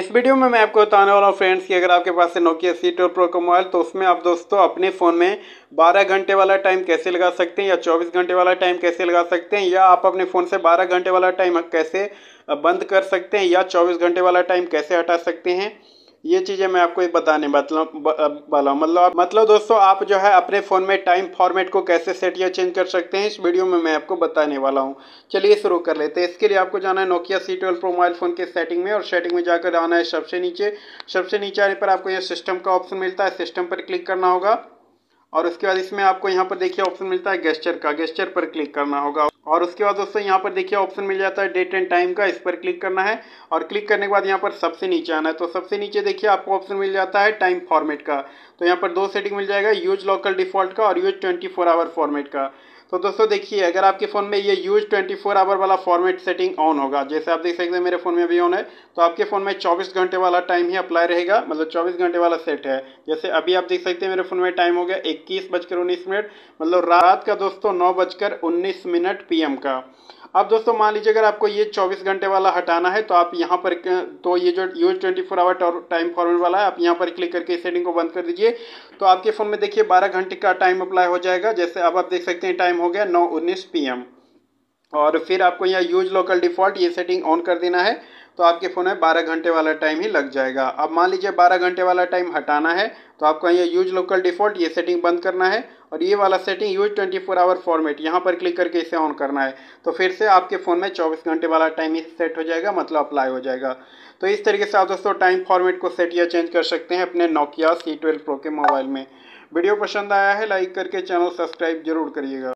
इस वीडियो में मैं आपको बताने वाला हूँ फ्रेंड्स कि अगर आपके पास है नोकिया सी टोर प्रो का मोबाइल तो उसमें आप दोस्तों अपने फ़ोन में 12 घंटे वाला टाइम कैसे लगा सकते हैं या 24 घंटे वाला टाइम कैसे लगा सकते हैं या आप अपने फ़ोन से 12 घंटे वाला टाइम कैसे बंद कर सकते हैं या 24 घंटे वाला टाइम कैसे हटा सकते हैं ये चीज़ें मैं आपको बताने मतलब, वाला हूँ मतलब मतलब दोस्तों आप जो है अपने फ़ोन में टाइम फॉर्मेट को कैसे सेट या चेंज कर सकते हैं इस वीडियो में मैं आपको बताने वाला हूँ चलिए शुरू कर लेते हैं इसके लिए आपको जाना है Nokia C twelve pro mobile phone के सेटिंग में और सेटिंग में जाकर आना है सबसे नीचे सबसे नीचे आने पर आपको यह सिस्टम का ऑप्शन मिलता है सिस्टम पर क्लिक करना होगा और उसके बाद इसमें आपको यहाँ पर देखिए ऑप्शन मिलता है गेस्चर का गेस्चर पर क्लिक करना होगा और उसके बाद दोस्तों यहाँ पर देखिए ऑप्शन मिल जाता है डेट एंड टाइम का इस पर क्लिक करना है और क्लिक करने के बाद यहाँ पर सबसे नीचे आना है तो सबसे नीचे देखिए आपको ऑप्शन मिल जाता है टाइम फॉर्मेट का तो यहाँ पर दो सेटिंग मिल जाएगा यूज लोकल डिफॉल्ट का और use twenty four hour format का तो दोस्तों देखिए अगर आपके फ़ोन में ये यूज 24 फोर आवर वाला फॉर्मेट सेटिंग ऑन होगा जैसे आप देख सकते हैं मेरे फ़ोन में भी ऑन है तो आपके फ़ोन में 24 घंटे वाला टाइम ही अप्लाई रहेगा मतलब 24 घंटे वाला सेट है जैसे अभी आप देख सकते हैं मेरे फ़ोन में टाइम हो गया इक्कीस बजकर उन्नीस मिनट मतलब रात का दोस्तों नौ बजकर उन्नीस मिनट पी का अब दोस्तों मान लीजिए अगर आपको ये 24 घंटे वाला हटाना है तो आप यहाँ पर तो ये जो यूज 24 आवर टाइम फॉर्मेट वाला है आप यहाँ पर क्लिक करके सेटिंग को बंद कर दीजिए तो आपके फ़ोन में देखिए 12 घंटे का टाइम अप्लाई हो जाएगा जैसे अब आप देख सकते हैं टाइम हो गया नौ उन्नीस पी और फिर आपको यहाँ यूज लोकल डिफ़ॉल्ट ये सेटिंग ऑन कर देना है तो आपके फ़ोन में बारह घंटे वाला टाइम ही लग जाएगा अब मान लीजिए बारह घंटे वाला टाइम हटाना है तो आपको यहाँ यूज लोकल डिफ़ॉल्ट ये सेटिंग बंद करना है और ये वाला setting use twenty four hour format यहाँ पर क्लिक करके इसे ऑन करना है तो फिर से आपके फ़ोन में चौबीस घंटे वाला टाइम ही सेट हो जाएगा मतलब अप्लाई हो जाएगा तो इस तरीके से आप दोस्तों टाइम फॉर्मेट को सेट या चेंज कर सकते हैं अपने नोकिया सी ट्वेल्व प्रो के मोबाइल में वीडियो पसंद आया है लाइक करके चैनल सब्सक्राइब जरूर करिएगा